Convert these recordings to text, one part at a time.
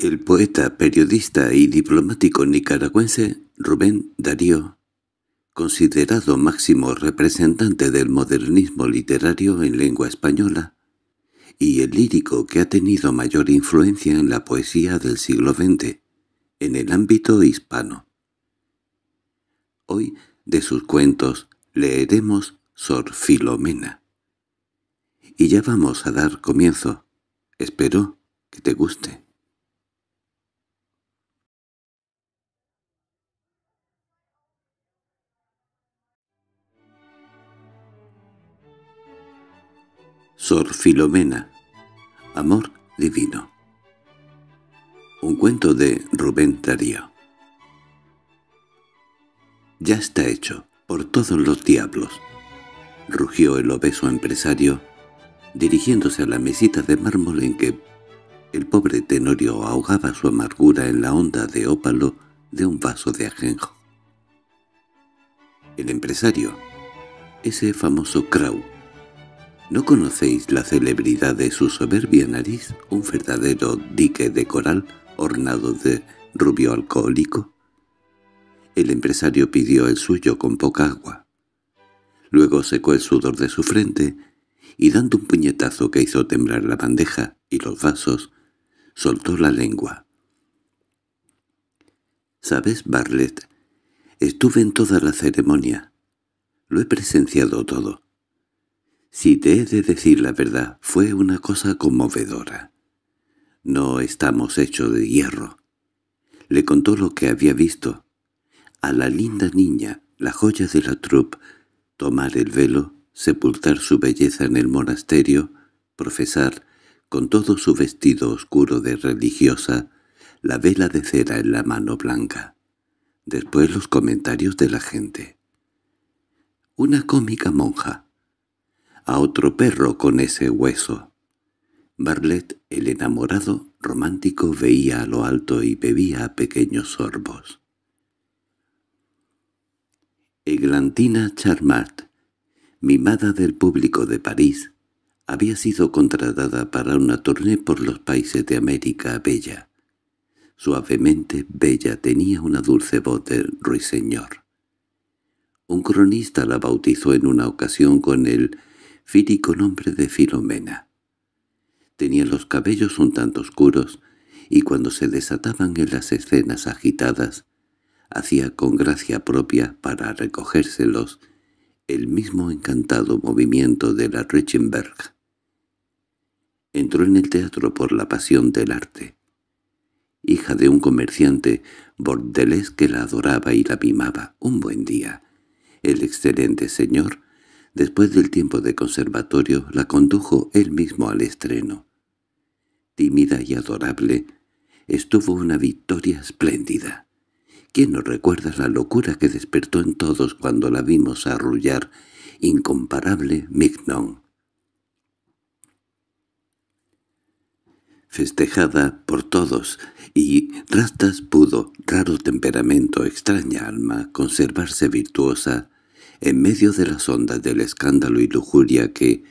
El poeta, periodista y diplomático nicaragüense Rubén Darío, considerado máximo representante del modernismo literario en lengua española, y el lírico que ha tenido mayor influencia en la poesía del siglo XX, en el ámbito hispano. Hoy, de sus cuentos, leeremos Sor Filomena. Y ya vamos a dar comienzo. Espero que te guste. Sor Filomena. Amor divino. Un cuento de Rubén Darío. Ya está hecho, por todos los diablos, rugió el obeso empresario, dirigiéndose a la mesita de mármol en que el pobre Tenorio ahogaba su amargura en la onda de ópalo de un vaso de ajenjo. El empresario, ese famoso Krau, ¿No conocéis la celebridad de su soberbia nariz, un verdadero dique de coral ornado de rubio alcohólico? El empresario pidió el suyo con poca agua. Luego secó el sudor de su frente y dando un puñetazo que hizo temblar la bandeja y los vasos, soltó la lengua. —¿Sabes, Barlet? Estuve en toda la ceremonia. Lo he presenciado todo. Si te he de decir la verdad, fue una cosa conmovedora. No estamos hechos de hierro. Le contó lo que había visto. A la linda niña, la joya de la troupe, tomar el velo, sepultar su belleza en el monasterio, profesar, con todo su vestido oscuro de religiosa, la vela de cera en la mano blanca. Después los comentarios de la gente. Una cómica monja, a otro perro con ese hueso. Barlet, el enamorado romántico, veía a lo alto y bebía a pequeños sorbos. Eglantina Charmart, mimada del público de París, había sido contratada para una tournée por los países de América Bella. Suavemente Bella tenía una dulce voz de ruiseñor. Un cronista la bautizó en una ocasión con el fírico nombre de Filomena. Tenía los cabellos un tanto oscuros, y cuando se desataban en las escenas agitadas, hacía con gracia propia para recogérselos el mismo encantado movimiento de la Rechenberg. Entró en el teatro por la pasión del arte. Hija de un comerciante bordelés que la adoraba y la mimaba un buen día. El excelente señor Después del tiempo de conservatorio la condujo él mismo al estreno. Tímida y adorable, estuvo una victoria espléndida. ¿Quién no recuerda la locura que despertó en todos cuando la vimos arrullar, incomparable Mignon? Festejada por todos, y Rastas pudo, raro temperamento, extraña alma, conservarse virtuosa, en medio de las ondas del escándalo y lujuria que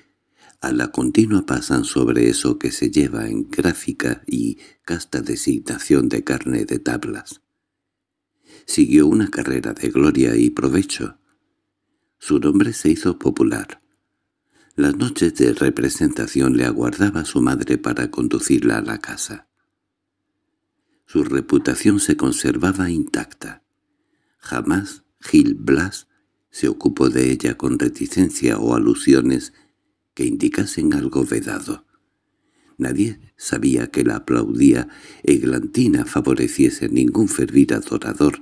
a la continua pasan sobre eso que se lleva en gráfica y casta designación de carne de tablas. Siguió una carrera de gloria y provecho. Su nombre se hizo popular. Las noches de representación le aguardaba su madre para conducirla a la casa. Su reputación se conservaba intacta. Jamás Gil Blas se ocupó de ella con reticencia o alusiones que indicasen algo vedado. Nadie sabía que la aplaudía Eglantina favoreciese ningún fervir adorador,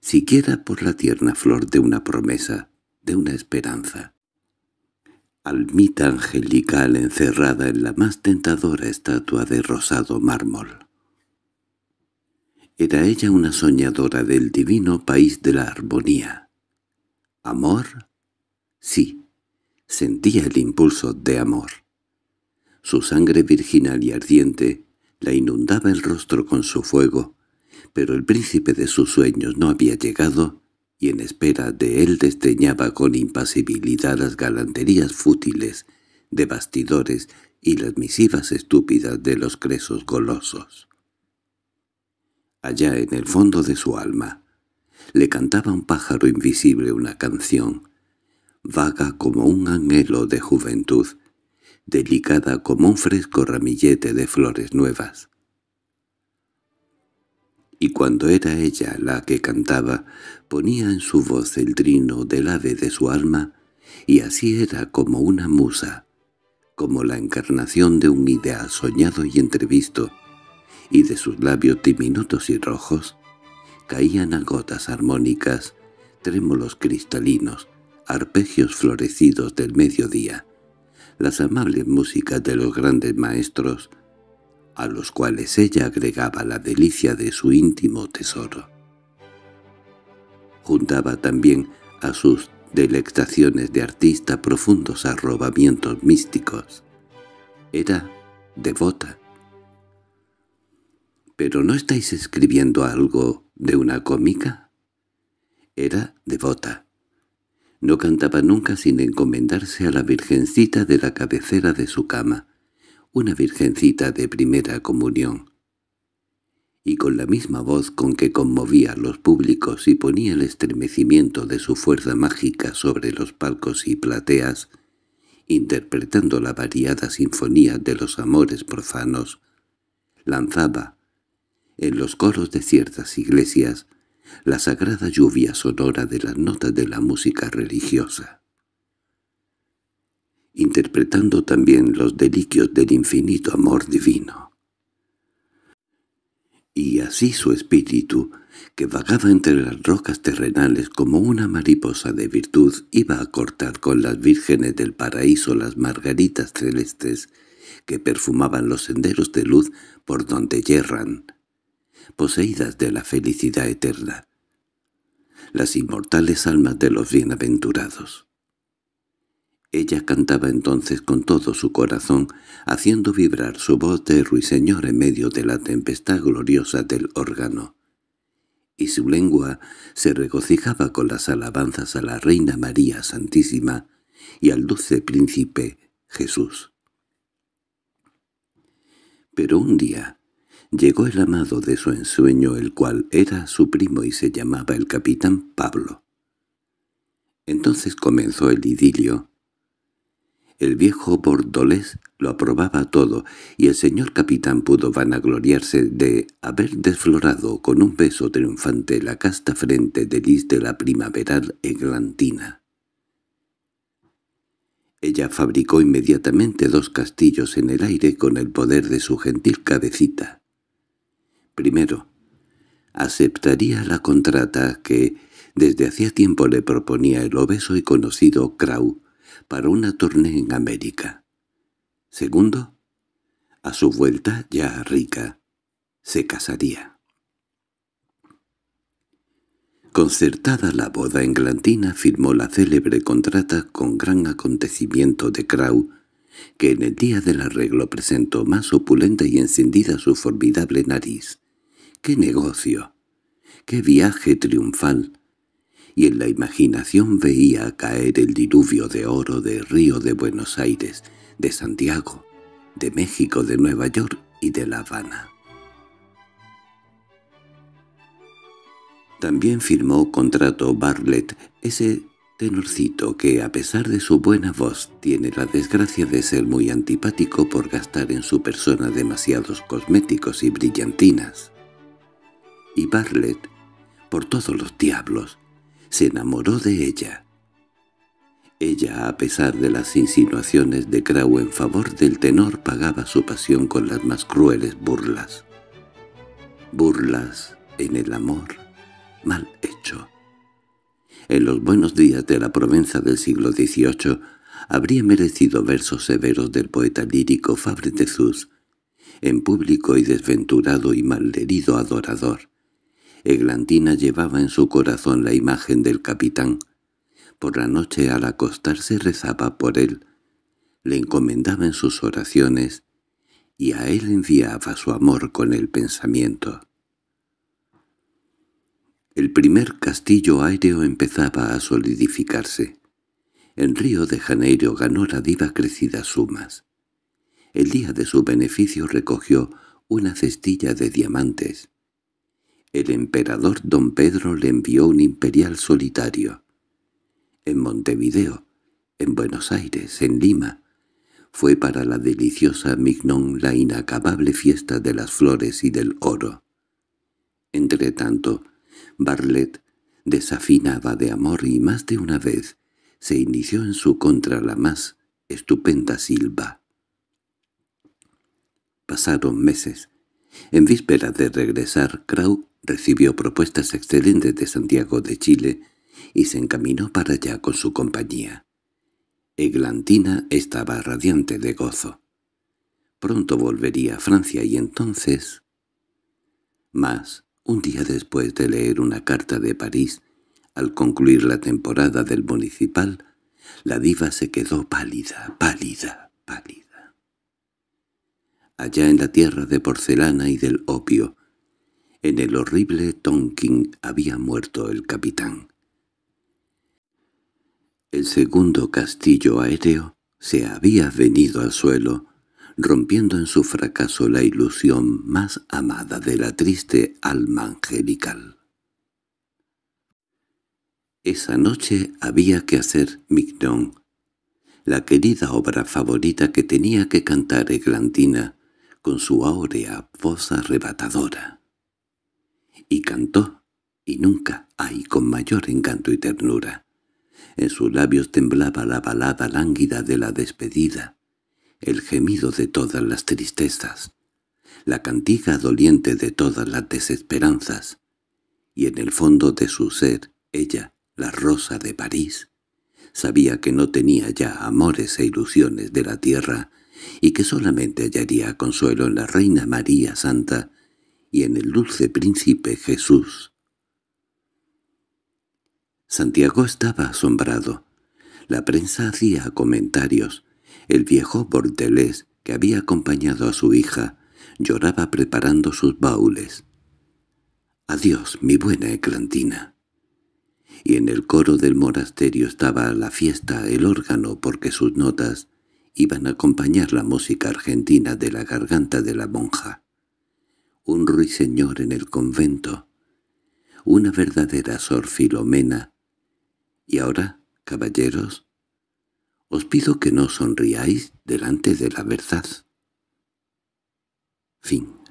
siquiera por la tierna flor de una promesa, de una esperanza. Almita angelical encerrada en la más tentadora estatua de rosado mármol. Era ella una soñadora del divino país de la armonía, ¿Amor? Sí, sentía el impulso de amor. Su sangre virginal y ardiente la inundaba el rostro con su fuego, pero el príncipe de sus sueños no había llegado y en espera de él desdeñaba con impasibilidad las galanterías fútiles de bastidores y las misivas estúpidas de los cresos golosos. Allá en el fondo de su alma, le cantaba un pájaro invisible una canción, vaga como un anhelo de juventud, delicada como un fresco ramillete de flores nuevas. Y cuando era ella la que cantaba, ponía en su voz el trino del ave de su alma, y así era como una musa, como la encarnación de un ideal soñado y entrevisto, y de sus labios diminutos y rojos caían a gotas armónicas, trémolos cristalinos, arpegios florecidos del mediodía, las amables músicas de los grandes maestros, a los cuales ella agregaba la delicia de su íntimo tesoro. Juntaba también a sus delectaciones de artista profundos arrobamientos místicos. Era devota. —¿Pero no estáis escribiendo algo de una cómica? Era devota. No cantaba nunca sin encomendarse a la virgencita de la cabecera de su cama, una virgencita de primera comunión. Y con la misma voz con que conmovía a los públicos y ponía el estremecimiento de su fuerza mágica sobre los palcos y plateas, interpretando la variada sinfonía de los amores profanos, lanzaba en los coros de ciertas iglesias, la sagrada lluvia sonora de las notas de la música religiosa. Interpretando también los deliquios del infinito amor divino. Y así su espíritu, que vagaba entre las rocas terrenales como una mariposa de virtud, iba a cortar con las vírgenes del paraíso las margaritas celestes que perfumaban los senderos de luz por donde yerran, poseídas de la felicidad eterna, las inmortales almas de los bienaventurados. Ella cantaba entonces con todo su corazón, haciendo vibrar su voz de ruiseñor en medio de la tempestad gloriosa del órgano. Y su lengua se regocijaba con las alabanzas a la Reina María Santísima y al dulce príncipe Jesús. Pero un día, Llegó el amado de su ensueño, el cual era su primo y se llamaba el capitán Pablo. Entonces comenzó el idilio. El viejo bordolés lo aprobaba todo, y el señor capitán pudo vanagloriarse de haber desflorado con un beso triunfante la casta frente de Lis de la primaveral eglantina. Ella fabricó inmediatamente dos castillos en el aire con el poder de su gentil cabecita. Primero, aceptaría la contrata que desde hacía tiempo le proponía el obeso y conocido Krau para una tournée en América. Segundo, a su vuelta ya rica, se casaría. Concertada la boda, en Glantina, firmó la célebre contrata con gran acontecimiento de Krau, que en el día del arreglo presentó más opulenta y encendida su formidable nariz. ¡Qué negocio! ¡Qué viaje triunfal! Y en la imaginación veía caer el diluvio de oro de río de Buenos Aires, de Santiago, de México, de Nueva York y de La Habana. También firmó contrato Bartlett, ese tenorcito que, a pesar de su buena voz, tiene la desgracia de ser muy antipático por gastar en su persona demasiados cosméticos y brillantinas y Barlet, por todos los diablos, se enamoró de ella. Ella, a pesar de las insinuaciones de Krau en favor del tenor, pagaba su pasión con las más crueles burlas. Burlas en el amor mal hecho. En los buenos días de la Provenza del siglo XVIII habría merecido versos severos del poeta lírico Fabre de en público y desventurado y malherido adorador. Eglantina llevaba en su corazón la imagen del capitán. Por la noche al acostarse rezaba por él, le encomendaba en sus oraciones y a él enviaba su amor con el pensamiento. El primer castillo aéreo empezaba a solidificarse. En Río de Janeiro ganó la diva crecidas sumas. El día de su beneficio recogió una cestilla de diamantes el emperador don Pedro le envió un imperial solitario. En Montevideo, en Buenos Aires, en Lima, fue para la deliciosa Mignon la inacabable fiesta de las flores y del oro. Entretanto, Barlet desafinaba de amor y más de una vez se inició en su contra la más estupenda silba. Pasaron meses, en víspera de regresar, Krau recibió propuestas excelentes de Santiago de Chile y se encaminó para allá con su compañía. Eglantina estaba radiante de gozo. Pronto volvería a Francia y entonces... Mas, un día después de leer una carta de París, al concluir la temporada del municipal, la diva se quedó pálida, pálida, pálida allá en la tierra de porcelana y del opio. En el horrible Tonkin había muerto el capitán. El segundo castillo aéreo se había venido al suelo, rompiendo en su fracaso la ilusión más amada de la triste alma angelical. Esa noche había que hacer Mignon, la querida obra favorita que tenía que cantar Eglantina, con su áurea voz arrebatadora. Y cantó, y nunca hay con mayor encanto y ternura. En sus labios temblaba la balada lánguida de la despedida, el gemido de todas las tristezas, la cantiga doliente de todas las desesperanzas, y en el fondo de su ser, ella, la rosa de París, sabía que no tenía ya amores e ilusiones de la tierra, y que solamente hallaría consuelo en la Reina María Santa y en el dulce príncipe Jesús. Santiago estaba asombrado. La prensa hacía comentarios. El viejo Bordelés, que había acompañado a su hija, lloraba preparando sus baúles. «Adiós, mi buena Eclantina». Y en el coro del monasterio estaba la fiesta el órgano porque sus notas iban a acompañar la música argentina de la garganta de la monja. Un ruiseñor en el convento. Una verdadera sor Filomena. Y ahora, caballeros, os pido que no sonriáis delante de la verdad. Fin